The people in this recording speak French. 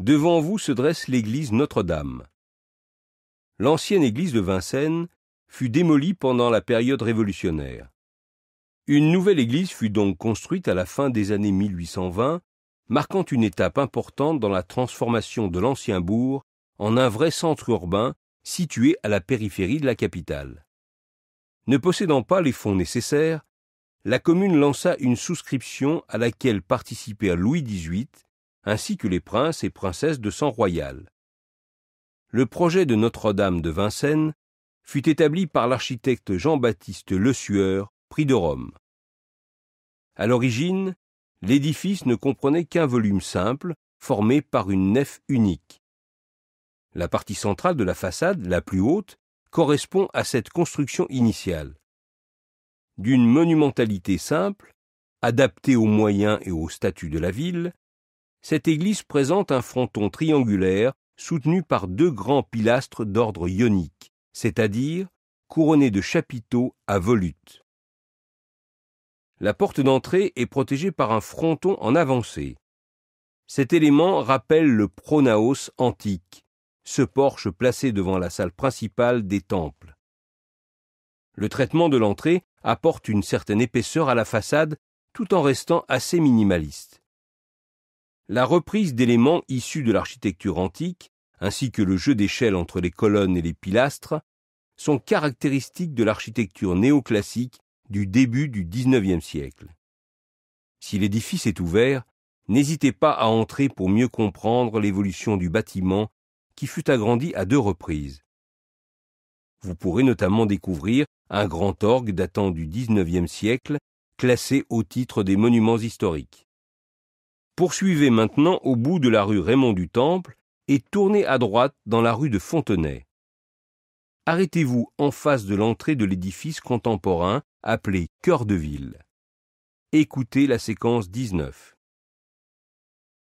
Devant vous se dresse l'église Notre-Dame. L'ancienne église de Vincennes fut démolie pendant la période révolutionnaire. Une nouvelle église fut donc construite à la fin des années 1820, marquant une étape importante dans la transformation de l'ancien bourg en un vrai centre urbain situé à la périphérie de la capitale. Ne possédant pas les fonds nécessaires, la commune lança une souscription à laquelle participèrent Louis XVIII ainsi que les princes et princesses de sang royal. Le projet de Notre-Dame de Vincennes fut établi par l'architecte Jean-Baptiste Le Sueur, prix de Rome. À l'origine, l'édifice ne comprenait qu'un volume simple, formé par une nef unique. La partie centrale de la façade, la plus haute, correspond à cette construction initiale. D'une monumentalité simple, adaptée aux moyens et au statut de la ville, cette église présente un fronton triangulaire soutenu par deux grands pilastres d'ordre ionique, c'est-à-dire couronnés de chapiteaux à volutes. La porte d'entrée est protégée par un fronton en avancée. Cet élément rappelle le pronaos antique, ce porche placé devant la salle principale des temples. Le traitement de l'entrée apporte une certaine épaisseur à la façade tout en restant assez minimaliste la reprise d'éléments issus de l'architecture antique, ainsi que le jeu d'échelle entre les colonnes et les pilastres, sont caractéristiques de l'architecture néoclassique du début du XIXe siècle. Si l'édifice est ouvert, n'hésitez pas à entrer pour mieux comprendre l'évolution du bâtiment qui fut agrandi à deux reprises. Vous pourrez notamment découvrir un grand orgue datant du XIXe siècle, classé au titre des monuments historiques. Poursuivez maintenant au bout de la rue Raymond du Temple et tournez à droite dans la rue de Fontenay. Arrêtez-vous en face de l'entrée de l'édifice contemporain appelé Cœur de Ville. Écoutez la séquence 19.